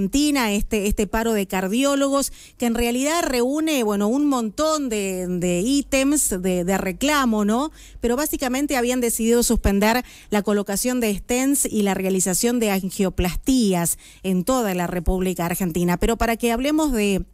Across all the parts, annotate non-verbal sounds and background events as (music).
Argentina, este, este paro de cardiólogos, que en realidad reúne, bueno, un montón de, ítems de, reclamo, ¿no? Pero básicamente habían decidido suspender la colocación de stents y la realización de angioplastías en toda la República Argentina. Pero para que hablemos de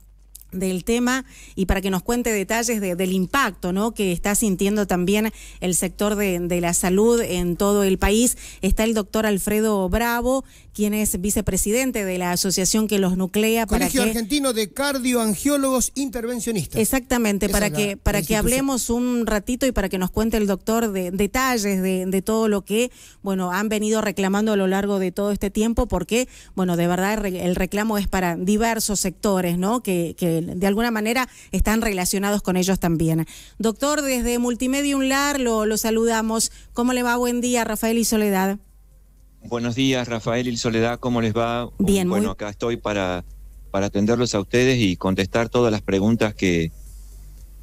del tema y para que nos cuente detalles del impacto ¿no? que está sintiendo también el sector de, de, la salud en todo el país. Está el doctor Alfredo Bravo, quien es vicepresidente de la asociación que los nuclea. para que... Argentino de Cardioangiólogos Intervencionistas. Exactamente, para que, para que hablemos un ratito y para que nos cuente el doctor de, detalles de, todo lo que bueno han venido reclamando a lo largo de todo este tiempo, porque bueno de verdad el reclamo es para diversos sectores, ¿no? Que, de alguna manera están relacionados con ellos también. Doctor, desde Multimedia Unlar lo, lo saludamos. ¿Cómo le va? Buen día, Rafael y Soledad. Buenos días, Rafael y Soledad, ¿cómo les va? Bien, bueno, acá estoy para, para atenderlos a ustedes y contestar todas las preguntas que,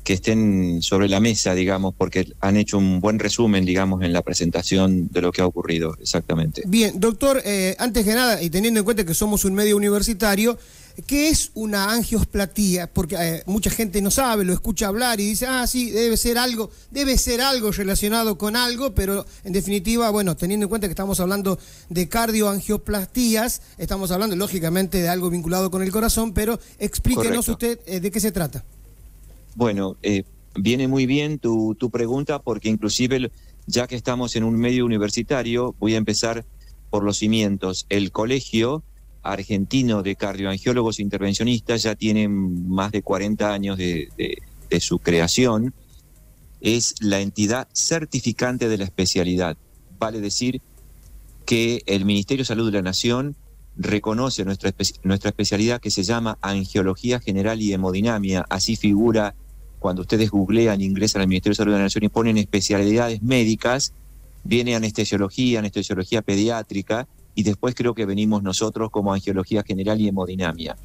que estén sobre la mesa, digamos, porque han hecho un buen resumen, digamos, en la presentación de lo que ha ocurrido exactamente. Bien, doctor, eh, antes que nada, y teniendo en cuenta que somos un medio universitario, ¿Qué es una angiosplatía? Porque eh, mucha gente no sabe, lo escucha hablar y dice, ah, sí, debe ser algo, debe ser algo relacionado con algo, pero en definitiva, bueno, teniendo en cuenta que estamos hablando de cardioangioplastías, estamos hablando lógicamente de algo vinculado con el corazón, pero explíquenos usted eh, de qué se trata. Bueno, eh, viene muy bien tu pregunta porque inclusive ya que estamos en un medio universitario, voy a empezar por los cimientos. El colegio argentino de cardioangiólogos intervencionistas, ya tienen más de 40 años de, su creación, es la entidad certificante de la especialidad. Vale decir que el Ministerio de Salud de la Nación reconoce nuestra, nuestra especialidad que se llama Angiología General y Hemodinamia. Así figura cuando ustedes googlean, ingresan al Ministerio de Salud de la Nación y ponen especialidades médicas, viene anestesiología, anestesiología pediátrica, y después creo que venimos nosotros como angiología general y hemodinamia.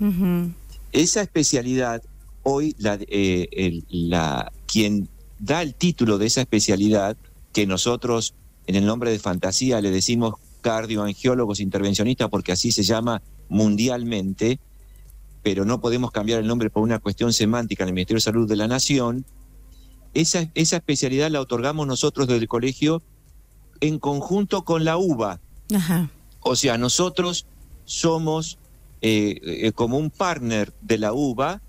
Esa especialidad, hoy eh, la, quien da el título de esa especialidad, que nosotros en el nombre de fantasía le decimos cardioangiólogos intervencionistas porque así se llama mundialmente, pero no podemos cambiar el nombre por una cuestión semántica en el Ministerio de Salud de la Nación, esa, esa especialidad la otorgamos nosotros desde el colegio en conjunto con la UBA. Ajá. O sea, nosotros somos eh, eh, como un partner de la UBA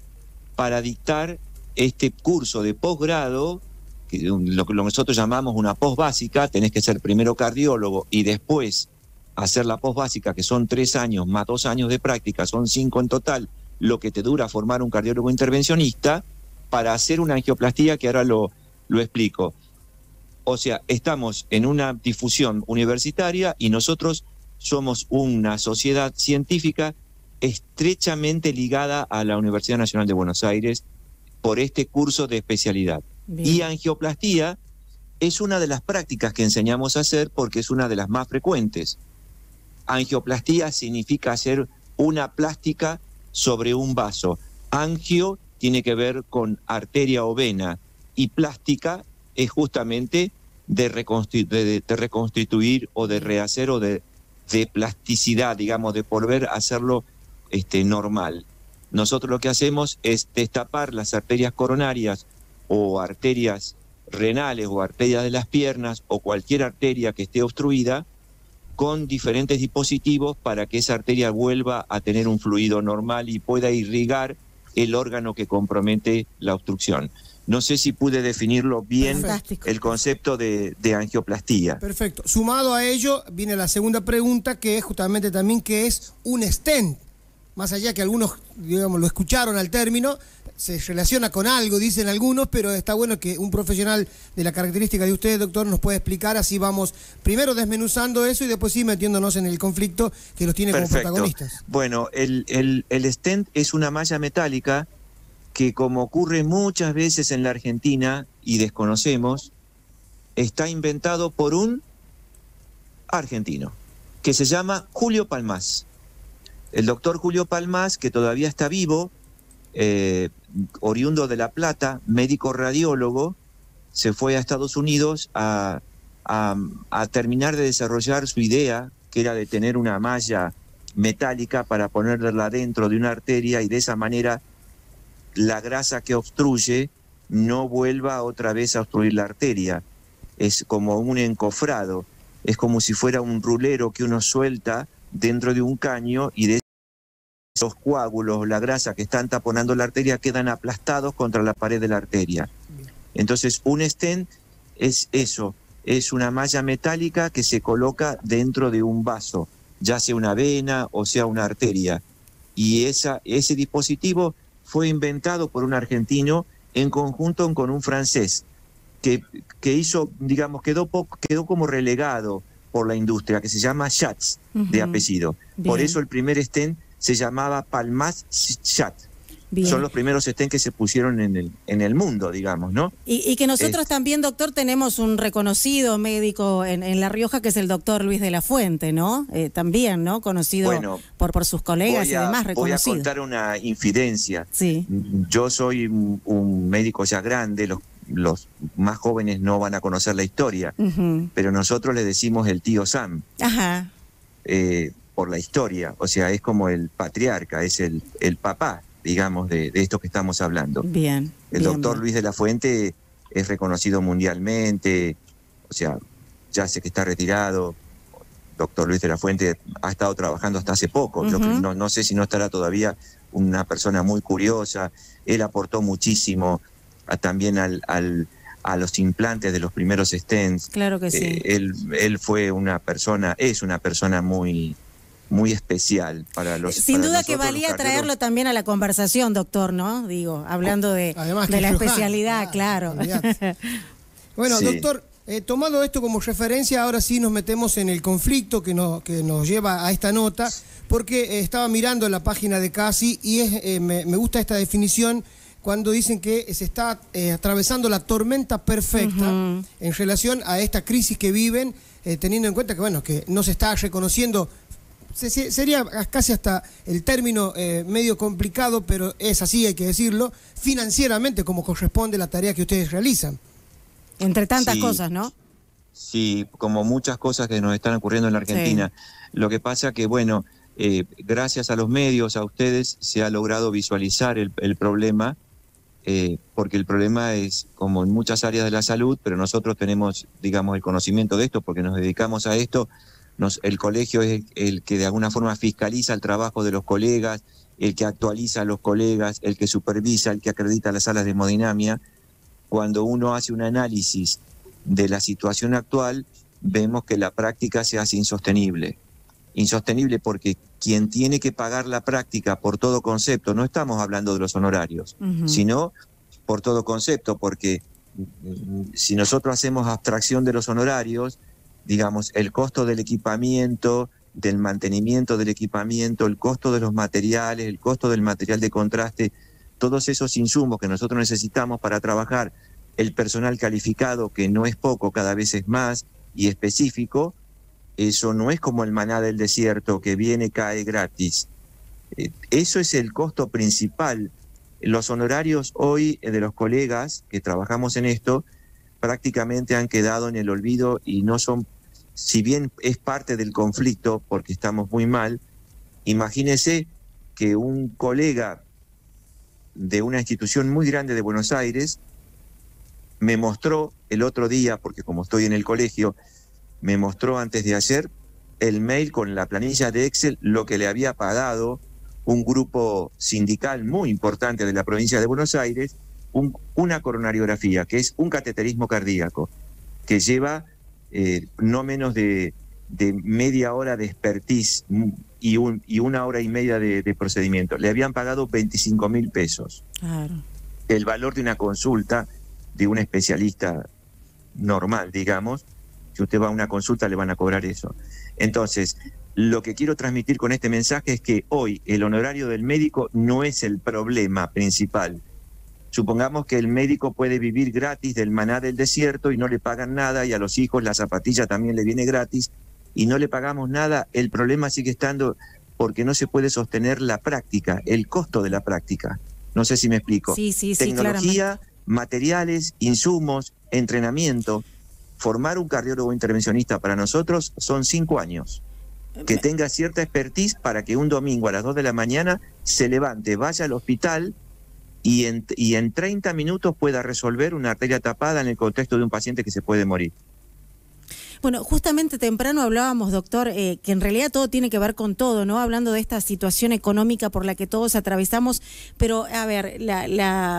para dictar este curso de posgrado, que lo que nosotros llamamos una básica tenés que ser primero cardiólogo y después hacer la básica que son tres años más dos años de práctica, son cinco en total, lo que te dura formar un cardiólogo intervencionista, para hacer una angioplastía que ahora lo, lo explico. O sea, estamos en una difusión universitaria y nosotros somos una sociedad científica estrechamente ligada a la Universidad Nacional de Buenos Aires por este curso de especialidad. Y angioplastía es una de las prácticas que enseñamos a hacer porque es una de las más frecuentes. Angioplastía significa hacer una plástica sobre un vaso. Angio tiene que ver con arteria o vena y plástica es justamente de reconstituir o de rehacer o de de plasticidad, digamos, de volver a hacerlo este, normal. Nosotros lo que hacemos es destapar las arterias coronarias o arterias renales o arterias de las piernas o cualquier arteria que esté obstruida con diferentes dispositivos para que esa arteria vuelva a tener un fluido normal y pueda irrigar el órgano que compromete la obstrucción. No sé si pude definirlo bien el concepto de, angioplastía. Perfecto. Sumado a ello, viene la segunda pregunta, que es justamente también que es un stent. Más allá que algunos, digamos, lo escucharon al término, se relaciona con algo, dicen algunos, pero está bueno que un profesional de la característica de usted, doctor, nos pueda explicar, así vamos primero desmenuzando eso y después sí metiéndonos en el conflicto que los tiene como protagonistas. Bueno, el, el, el stent es una malla metálica que como ocurre muchas veces en la Argentina y desconocemos, está inventado por un argentino, que se llama Julio Palmas. El doctor Julio Palmas, que todavía está vivo, eh, oriundo de La Plata, médico radiólogo, se fue a Estados Unidos a, terminar de desarrollar su idea, que era de tener una malla metálica para ponerla dentro de una arteria y de esa manera la grasa que obstruye no vuelva otra vez a obstruir la arteria. Es como un encofrado, es como si fuera un rulero que uno suelta dentro de un caño y de esos coágulos, la grasa que están taponando la arteria, quedan aplastados contra la pared de la arteria. Entonces, un stent es eso, es una malla metálica que se coloca dentro de un vaso, ya sea una vena o sea una arteria. Y esa, ese dispositivo fue inventado por un argentino en conjunto con un francés, que, que hizo, digamos, quedó, quedó como relegado por la industria, que se llama Schatz, de apellido. Por eso el primer stent se llamaba Palmas Schatz. Son los primeros estén que se pusieron en el, en el mundo, digamos, ¿no? Y, que nosotros también, doctor, tenemos un reconocido médico en, La Rioja que es el doctor Luis de la Fuente, ¿no? Eh, también, ¿no? Conocido por, por sus colegas y demás, reconocido. Voy a contar una infidencia. Sí. Yo soy un, médico ya grande, los más jóvenes no van a conocer la historia, pero nosotros le decimos el tío Sam Ajá. Eh, por la historia, o sea, es como el patriarca, es el, el papá digamos, de, esto que estamos hablando. Bien. El doctor Luis de la Fuente es reconocido mundialmente, o sea, ya sé que está retirado. Doctor Luis de la Fuente ha estado trabajando hasta hace poco. no, no sé si no estará todavía una persona muy curiosa. Él aportó muchísimo también al, a los implantes de los primeros stents. Claro que sí. Eh, él, él fue una persona, es una persona muy, muy especial para los. Sin duda que valía traerlo también a la conversación, doctor, ¿no? Digo, hablando de, oh, la especialidad, ah, claro. (laughs) bueno, doctor, eh, tomando esto como referencia, ahora sí nos metemos en el conflicto que nos, que nos lleva a esta nota, porque eh, estaba mirando la página de CASI y es, eh, me, gusta esta definición cuando dicen que se está atravesando la tormenta perfecta en relación a esta crisis que viven, teniendo en cuenta que, bueno, que no se está reconociendo sería casi hasta el término eh, medio complicado, pero es así, hay que decirlo, financieramente como corresponde la tarea que ustedes realizan. Entre tantas cosas, ¿no? Sí, como muchas cosas que nos están ocurriendo en la Argentina. Lo que pasa que, bueno, eh, gracias a los medios, a ustedes, se ha logrado visualizar el, problema, eh, porque el problema es como en muchas áreas de la salud, pero nosotros tenemos, digamos, el conocimiento de esto, porque nos dedicamos a esto el colegio es el que de alguna forma fiscaliza el trabajo de los colegas, el que actualiza a los colegas, el que supervisa, el que acredita las salas de hemodinamia. Cuando uno hace un análisis de la situación actual, vemos que la práctica se hace insostenible. Insostenible porque quien tiene que pagar la práctica por todo concepto, no estamos hablando de los honorarios, sino por todo concepto, porque mm, mm, si nosotros hacemos abstracción de los honorarios, digamos, el costo del equipamiento, del mantenimiento del equipamiento, el costo de los materiales, el costo del material de contraste, todos esos insumos que nosotros necesitamos para trabajar, el personal calificado, que no es poco, cada vez es más y específico, eso no es como el maná del desierto que viene, cae gratis. Eh, eso es el costo principal. Los honorarios hoy eh, de los colegas que trabajamos en esto prácticamente han quedado en el olvido y no son si bien es parte del conflicto, porque estamos muy mal, imagínese que un colega de una institución muy grande de Buenos Aires me mostró el otro día, porque como estoy en el colegio, me mostró antes de ayer el mail con la planilla de Excel, lo que le había pagado un grupo sindical muy importante de la provincia de Buenos Aires, una coronariografía, que es un cateterismo cardíaco, que lleva eh, no menos de, media hora de expertise y, y una hora y media de, de procedimiento. Le habían pagado 25 mil pesos. Claro. El valor de una consulta de un especialista normal, digamos, si usted va a una consulta le van a cobrar eso. Entonces, lo que quiero transmitir con este mensaje es que hoy el honorario del médico no es el problema principal. Supongamos que el médico puede vivir gratis del maná del desierto y no le pagan nada y a los hijos la zapatilla también le viene gratis y no le pagamos nada, el problema sigue estando porque no se puede sostener la práctica, el costo de la práctica. No sé si me explico. Sí, sí, sí, Tecnología, materiales, insumos, entrenamiento. Formar un cardiólogo intervencionista para nosotros son cinco años que eh, tenga cierta expertise para que un domingo a las dos de la mañana se levante, vaya al hospital y en, 30 minutos pueda resolver una arteria tapada en el contexto de un paciente que se puede morir. Bueno, justamente temprano hablábamos, doctor, eh, que en realidad todo tiene que ver con todo, ¿no? Hablando de esta situación económica por la que todos atravesamos, pero a ver, la,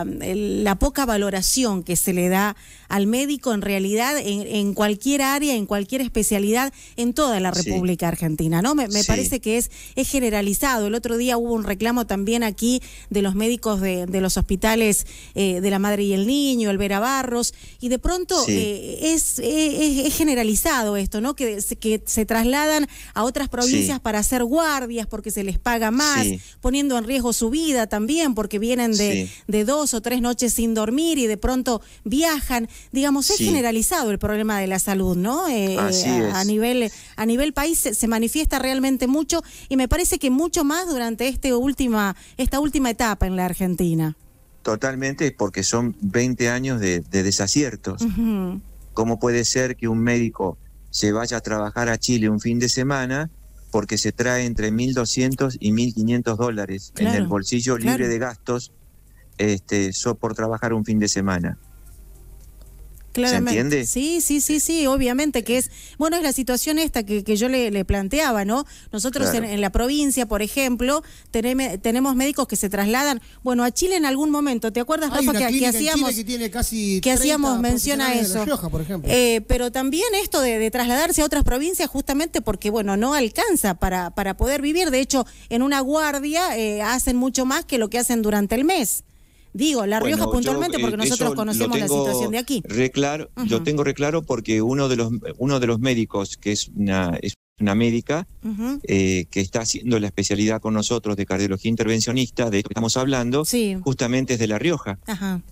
la poca valoración que se le da al médico en realidad en, cualquier área, en cualquier especialidad, en toda la República Argentina, ¿no? Me, parece que es, es generalizado. El otro día hubo un reclamo también aquí de los médicos de, los hospitales eh, de la madre y el niño, el Vera Barros, y de pronto eh, es, es, generalizado esto, ¿no? Que, que se trasladan a otras provincias para hacer guardias porque se les paga más, poniendo en riesgo su vida también porque vienen de, de dos o tres noches sin dormir y de pronto viajan digamos, es generalizado el problema de la salud, ¿no? Eh, eh, a, nivel a nivel país se, manifiesta realmente mucho y me parece que mucho más durante este última esta última etapa en la Argentina. Totalmente, porque son 20 años de, desaciertos. ¿Cómo puede ser que un médico se vaya a trabajar a Chile un fin de semana porque se trae entre 1.200 y 1.500 dólares en el bolsillo libre de gastos este, por trabajar un fin de semana. Claramente. ¿Se entiende? Sí, sí, sí, sí, obviamente que es, bueno, es la situación esta que, yo le, planteaba, ¿no? Nosotros en, la provincia, por ejemplo, tenemos médicos que se trasladan, bueno, a Chile en algún momento, ¿te acuerdas, Rafa, que, que, hacíamos, que, tiene casi que hacíamos mención eso? Eh, pero también esto de, trasladarse a otras provincias justamente porque, bueno, no alcanza para, para poder vivir, de hecho, en una guardia eh, hacen mucho más que lo que hacen durante el mes. Digo, La Rioja puntualmente porque eh, nosotros conocemos la situación de aquí. Reclaro, tengo reclaro porque uno de los, uno de los médicos, que es una, una médica eh, que está haciendo la especialidad con nosotros de cardiología intervencionista, de esto que estamos hablando, justamente es de La Rioja.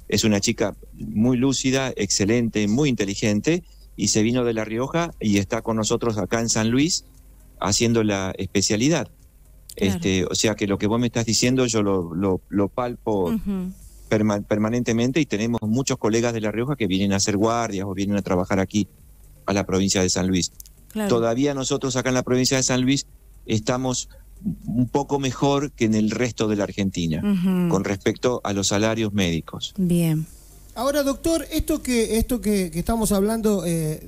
Es una chica muy lúcida, excelente, muy inteligente, y se vino de La Rioja y está con nosotros acá en San Luis haciendo la especialidad. Este, o sea que lo que vos me estás diciendo yo lo, palpo permanentemente y tenemos muchos colegas de La Rioja que vienen a hacer guardias o vienen a trabajar aquí a la provincia de San Luis. Todavía nosotros acá en la provincia de San Luis estamos un poco mejor que en el resto de la Argentina con respecto a los salarios médicos. Bien. Ahora, doctor, esto que, esto que, estamos hablando eh,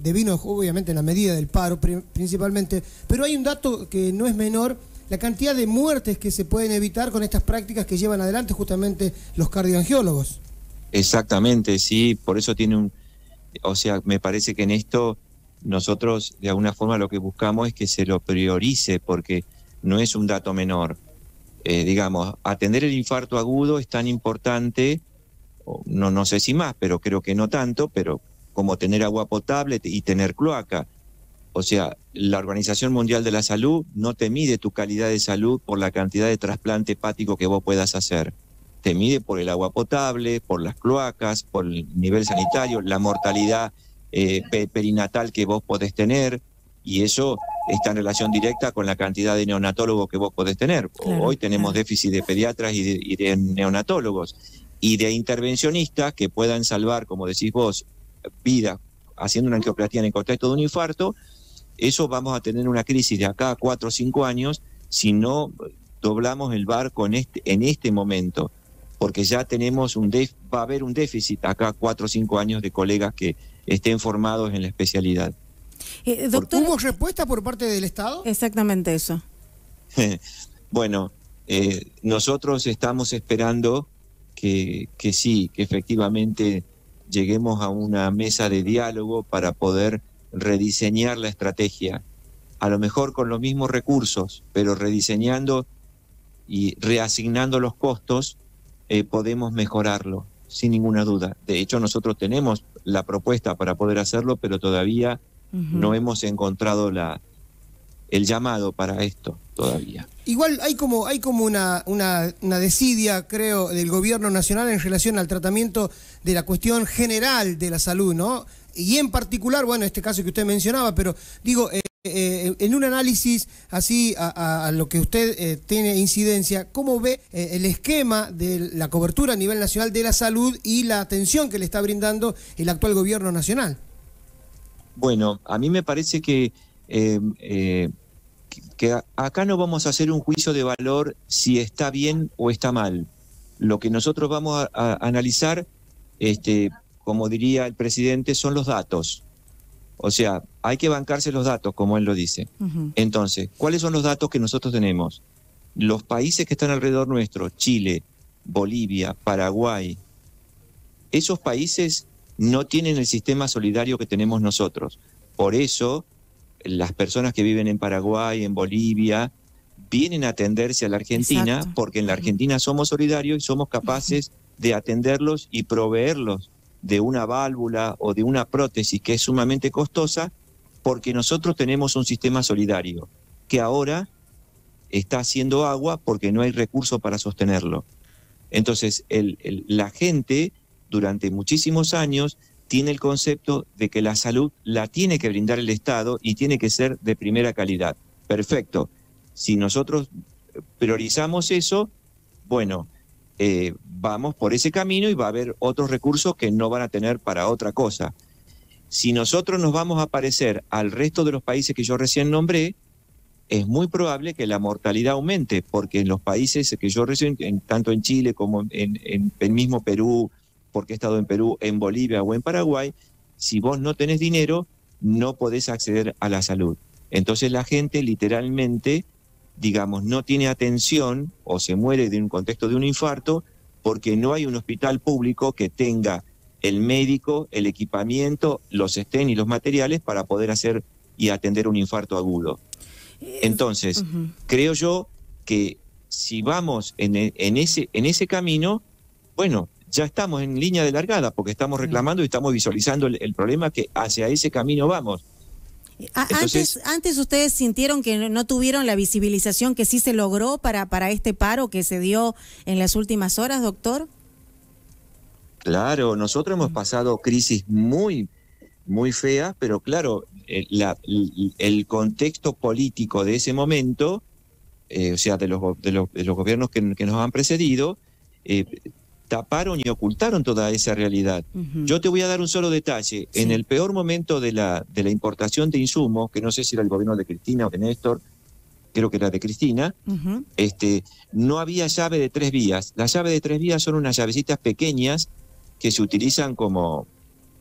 de vino, obviamente en la medida del paro principalmente, pero hay un dato que no es menor la cantidad de muertes que se pueden evitar con estas prácticas que llevan adelante justamente los cardioangiólogos. Exactamente, sí, por eso tiene un, o sea, me parece que en esto nosotros de alguna forma lo que buscamos es que se lo priorice porque no es un dato menor. Eh, digamos, atender el infarto agudo es tan importante, no, no sé si más, pero creo que no tanto, pero como tener agua potable y tener cloaca. O sea, la Organización Mundial de la Salud no te mide tu calidad de salud por la cantidad de trasplante hepático que vos puedas hacer. Te mide por el agua potable, por las cloacas, por el nivel sanitario, la mortalidad eh, perinatal que vos podés tener. Y eso está en relación directa con la cantidad de neonatólogos que vos podés tener. Hoy tenemos déficit de pediatras y de, neonatólogos y de intervencionistas que puedan salvar, como decís vos, vida haciendo una angioplastia en el contexto de un infarto, eso vamos a tener una crisis de acá a cuatro o cinco años si no doblamos el barco en este, este momento, porque ya tenemos un va a haber un déficit acá cuatro o cinco años de colegas que estén formados en la especialidad. Eh, ¿Hubo respuesta por parte del Estado? Exactamente eso. (laughs) bueno, eh, nosotros estamos esperando que, que sí, que efectivamente lleguemos a una mesa de diálogo para poder rediseñar la estrategia, a lo mejor con los mismos recursos, pero rediseñando y reasignando los costos, eh, podemos mejorarlo, sin ninguna duda. De hecho, nosotros tenemos la propuesta para poder hacerlo, pero todavía no hemos encontrado la, el llamado para esto todavía. Igual hay como, hay como una, una, desidia, creo, del gobierno nacional en relación al tratamiento de la cuestión general de la salud, ¿no? Y en particular, bueno, este caso que usted mencionaba, pero digo, eh, eh, en un análisis así a, lo que usted eh, tiene incidencia, ¿cómo ve el esquema de la cobertura a nivel nacional de la salud y la atención que le está brindando el actual gobierno nacional? Bueno, a mí me parece que que acá no vamos a hacer un juicio de valor si está bien o está mal. Lo que nosotros vamos a, analizar, este, como diría el presidente, son los datos. O sea, hay que bancarse los datos, como él lo dice. Entonces, ¿cuáles son los datos que nosotros tenemos? Los países que están alrededor nuestro, Chile, Bolivia, Paraguay, esos países no tienen el sistema solidario que tenemos nosotros. Por eso las personas que viven en Paraguay, en Bolivia, vienen a atenderse a la Argentina porque en la Argentina somos solidarios y somos capaces de atenderlos y proveerlos de una válvula o de una prótesis que es sumamente costosa porque nosotros tenemos un sistema solidario que ahora está haciendo agua porque no hay recursos para sostenerlo. Entonces, la gente durante muchísimos años tiene el concepto de que la salud la tiene que brindar el Estado y tiene que ser de primera calidad. Perfecto. Si nosotros priorizamos eso, bueno, eh, vamos por ese camino y va a haber otros recursos que no van a tener para otra cosa. Si nosotros nos vamos a parecer al resto de los países que yo recién nombré, es muy probable que la mortalidad aumente, porque en los países que yo recién, tanto en Chile como en, el mismo Perú, porque he estado en Perú, en Bolivia o en Paraguay, si vos no tenés dinero, no podés acceder a la salud. Entonces la gente literalmente, digamos, no tiene atención o se muere de un contexto de un infarto porque no hay un hospital público que tenga el médico, el equipamiento, los estén y los materiales para poder hacer y atender un infarto agudo. Entonces, creo yo que si vamos en, ese, en ese camino, bueno, ya estamos en línea de largada porque estamos reclamando y estamos visualizando el, problema que hacia ese camino vamos. antes, ustedes sintieron que no tuvieron la visibilización que sí se logró para, para este paro que se dio en las últimas horas, doctor. Claro, nosotros hemos mm. pasado crisis muy, muy feas, pero claro, eh, el, contexto político de ese momento, eh, o sea, de los, gobiernos que, nos han precedido, eh, taparon y ocultaron toda esa realidad. Yo te voy a dar un solo detalle. En el peor momento de la, de la importación de insumos, que no sé si era el gobierno de Cristina o de Néstor, creo que era de Cristina, este, no había llave de tres vías. Las llave de tres vías son unas llavecitas pequeñas que se utilizan como,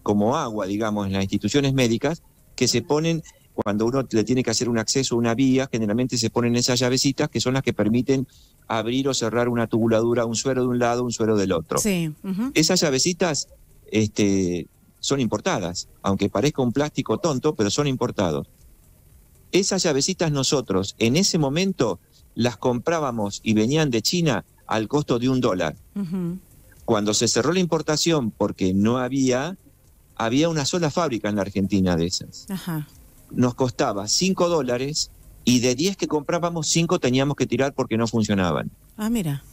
como agua, digamos, en las instituciones médicas, que se ponen cuando uno le tiene que hacer un acceso a una vía, generalmente se ponen esas llavecitas que son las que permiten abrir o cerrar una tubuladura, un suero de un lado, un suero del otro. Sí. Esas llavecitas este, son importadas, aunque parezca un plástico tonto, pero son importados. Esas llavecitas nosotros en ese momento las comprábamos y venían de China al costo de un dólar. Cuando se cerró la importación porque no había, había una sola fábrica en la Argentina de esas. Ajá nos costaba 5 dólares y de 10 que comprábamos, 5 teníamos que tirar porque no funcionaban. Ah, mira.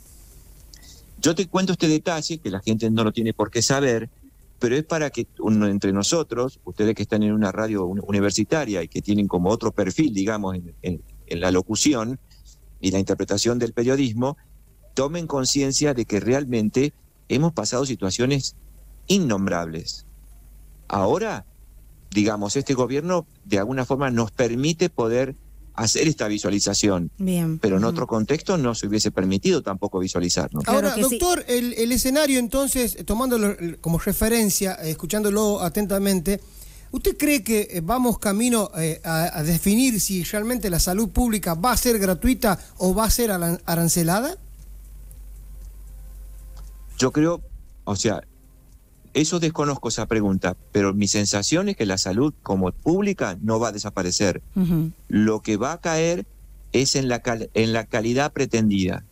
Yo te cuento este detalle, que la gente no lo tiene por qué saber, pero es para que uno, entre nosotros, ustedes que están en una radio universitaria y que tienen como otro perfil, digamos, en, en la locución y la interpretación del periodismo, tomen conciencia de que realmente hemos pasado situaciones innombrables. Ahora digamos, este gobierno de alguna forma nos permite poder hacer esta visualización. Bien. Pero en otro contexto no se hubiese permitido tampoco visualizarnos. Ahora, doctor, el, escenario entonces, tomándolo eh, como referencia, eh, escuchándolo atentamente, ¿usted cree que eh, vamos camino a, definir si realmente la salud pública va a ser gratuita o va a ser arancelada? Yo creo, o sea, eso desconozco esa pregunta, pero mi sensación es que la salud como pública no va a desaparecer. Lo que va a caer es en la, en la calidad pretendida.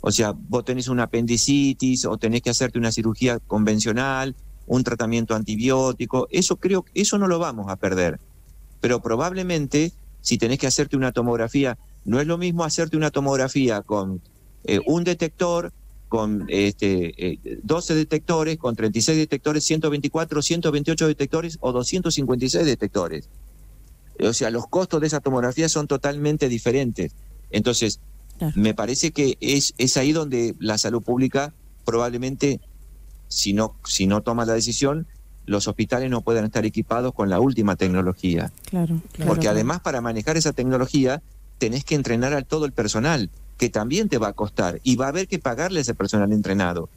O sea, vos tenés una apendicitis o tenés que hacerte una cirugía convencional, un tratamiento antibiótico, eso creo que eso no lo vamos a perder. Pero probablemente si tenés que hacerte una tomografía, no es lo mismo hacerte una tomografía con eh, un detector con este, 12 eh, detectores, con 36 detectores, 124, 128 detectores o 256 detectores. O sea, los costos de esa tomografía son totalmente diferentes. Entonces, me parece que es, es ahí donde la salud pública probablemente, si no, si no toma la decisión, los hospitales no puedan estar equipados con la última tecnología. Claro, Porque además para manejar esa tecnología tenés que entrenar al todo el personal que también te va a costar y va a haber que pagarle ese personal entrenado,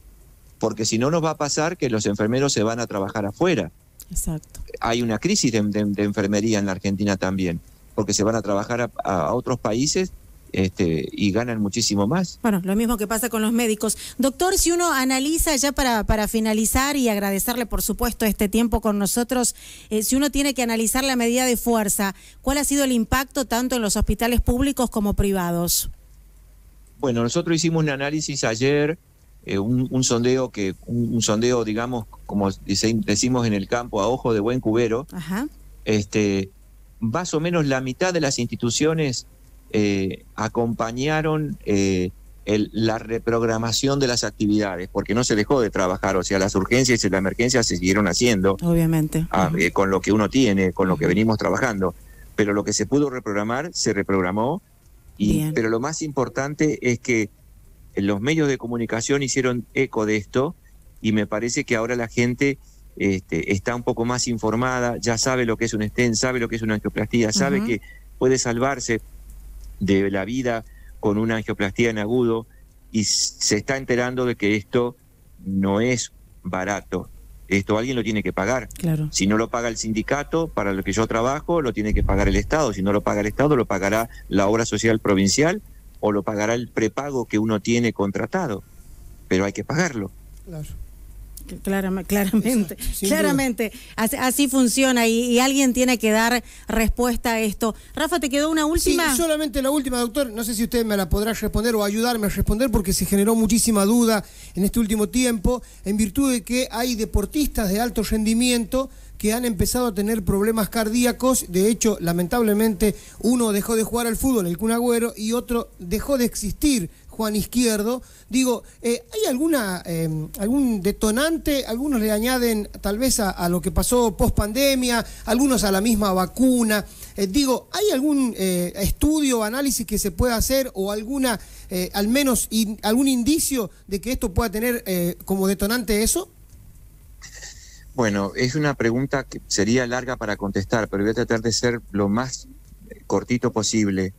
porque si no nos va a pasar que los enfermeros se van a trabajar afuera. Exacto. Hay una crisis de, enfermería en la Argentina también, porque se van a trabajar a, otros países este, y ganan muchísimo más. Bueno, lo mismo que pasa con los médicos. Doctor, si uno analiza ya para, para finalizar y agradecerle por supuesto este tiempo con nosotros, eh, si uno tiene que analizar la medida de fuerza, ¿cuál ha sido el impacto tanto en los hospitales públicos como privados? Bueno, nosotros hicimos un análisis ayer, eh, un, sondeo que, un, sondeo, digamos, como decimos en el campo, a ojo de buen cubero, este, más o menos la mitad de las instituciones eh, acompañaron eh, la reprogramación de las actividades, porque no se dejó de trabajar, o sea, las urgencias y las emergencias se siguieron haciendo. Obviamente. Ah, con lo que uno tiene, con lo que venimos trabajando. Pero lo que se pudo reprogramar, se reprogramó pero lo más importante es que los medios de comunicación hicieron eco de esto y me parece que ahora la gente este, está un poco más informada, ya sabe lo que es un stent, sabe lo que es una angioplastía, sabe que puede salvarse de la vida con una angioplastía en agudo y se está enterando de que esto no es barato, esto alguien lo tiene que pagar. Si no lo paga el sindicato, para lo que yo trabajo, lo tiene que pagar el Estado. Si no lo paga el Estado, lo pagará la obra social provincial o lo pagará el prepago que uno tiene contratado. Pero hay que pagarlo. Claramente, claramente, claramente. Así, funciona y, alguien tiene que dar respuesta a esto. Rafa, ¿te quedó una última? Sí, solamente la última, doctor. No sé si usted me la podrá responder o ayudarme a responder porque se generó muchísima duda en este último tiempo en virtud de que hay deportistas de alto rendimiento que han empezado a tener problemas cardíacos. De hecho, lamentablemente, uno dejó de jugar al fútbol, el cunagüero, y otro dejó de existir Juan Izquierdo. Digo, eh, ¿hay alguna em, algún detonante? Algunos le añaden tal vez a, lo que pasó post pandemia, algunos a la misma vacuna. Eh, digo, ¿hay algún eh, estudio, o análisis que se pueda hacer o alguna, al menos algún indicio de que esto pueda tener como detonante eso? Bueno, es una pregunta que sería larga para contestar, pero voy a tratar de ser lo más cortito posible.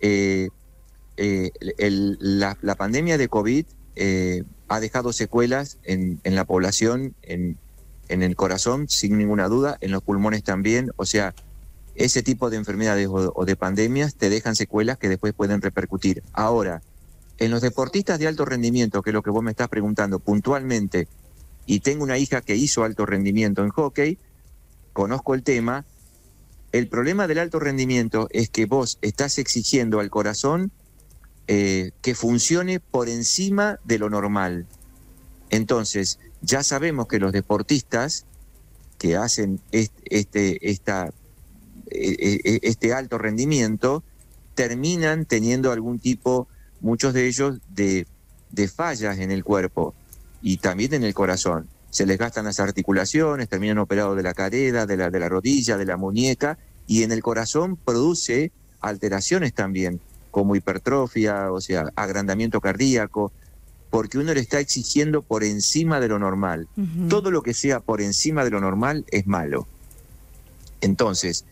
Eh, eh, la, pandemia de COVID eh, ha dejado secuelas en, la población, en, el corazón, sin ninguna duda, en los pulmones también. O sea, ese tipo de enfermedades o, de pandemias te dejan secuelas que después pueden repercutir. Ahora, en los deportistas de alto rendimiento, que es lo que vos me estás preguntando puntualmente, y tengo una hija que hizo alto rendimiento en hockey, conozco el tema. El problema del alto rendimiento es que vos estás exigiendo al corazón eh, que funcione por encima de lo normal. Entonces, ya sabemos que los deportistas que hacen este, e-, e-, e-, este, alto rendimiento terminan teniendo algún tipo, muchos de ellos, de, fallas en el cuerpo y también en el corazón. Se les gastan las articulaciones, terminan operados de la cadera, de la rodilla, de la muñeca, y en el corazón produce alteraciones también como hipertrofia, o sea, agrandamiento cardíaco, porque uno le está exigiendo por encima de lo normal. Todo lo que sea por encima de lo normal es malo. Entonces,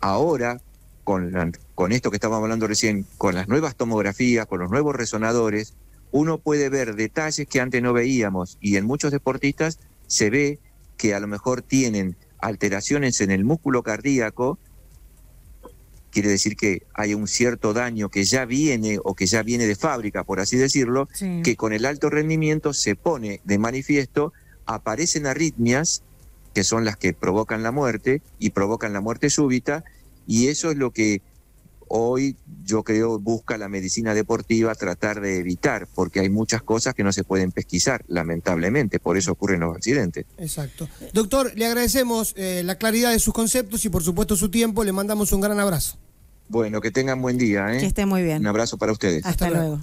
ahora, con, con esto que estábamos hablando recién, con las nuevas tomografías, con los nuevos resonadores, uno puede ver detalles que antes no veíamos y en muchos deportistas se ve que a lo mejor tienen alteraciones en el músculo cardíaco quiere decir que hay un cierto daño que ya viene o que ya viene de fábrica, por así decirlo, que con el alto rendimiento se pone de manifiesto, aparecen arritmias, que son las que provocan la muerte y provocan la muerte súbita, y eso es lo que hoy yo creo busca la medicina deportiva tratar de evitar, porque hay muchas cosas que no se pueden pesquisar, lamentablemente, por eso ocurren los accidentes. Exacto. Doctor, le agradecemos eh, la claridad de sus conceptos y por supuesto su tiempo, le mandamos un gran abrazo. Bueno, que tengan buen día. ¿eh? Que estén muy bien. Un abrazo para ustedes. Hasta, luego.